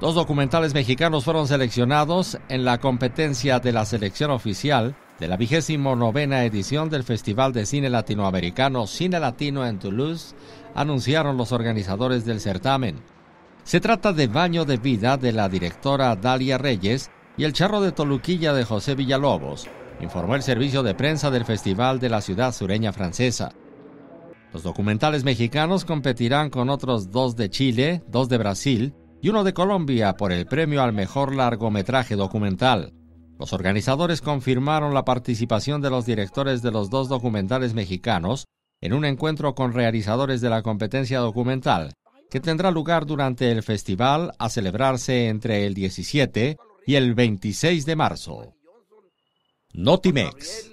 Dos documentales mexicanos fueron seleccionados en la competencia de la selección oficial de la vigésimo novena edición del Festival de Cine Latinoamericano Cine Latino en Toulouse, anunciaron los organizadores del certamen. Se trata de Baño de Vida de la directora Dalia Reyes y El Charro de Toluquilla de José Villalobos, informó el servicio de prensa del Festival de la ciudad sureña francesa. Los documentales mexicanos competirán con otros dos de Chile, dos de Brasil, y uno de Colombia por el premio al mejor largometraje documental. Los organizadores confirmaron la participación de los directores de los dos documentales mexicanos en un encuentro con realizadores de la competencia documental, que tendrá lugar durante el festival a celebrarse entre el 17 y el 26 de marzo. Notimex.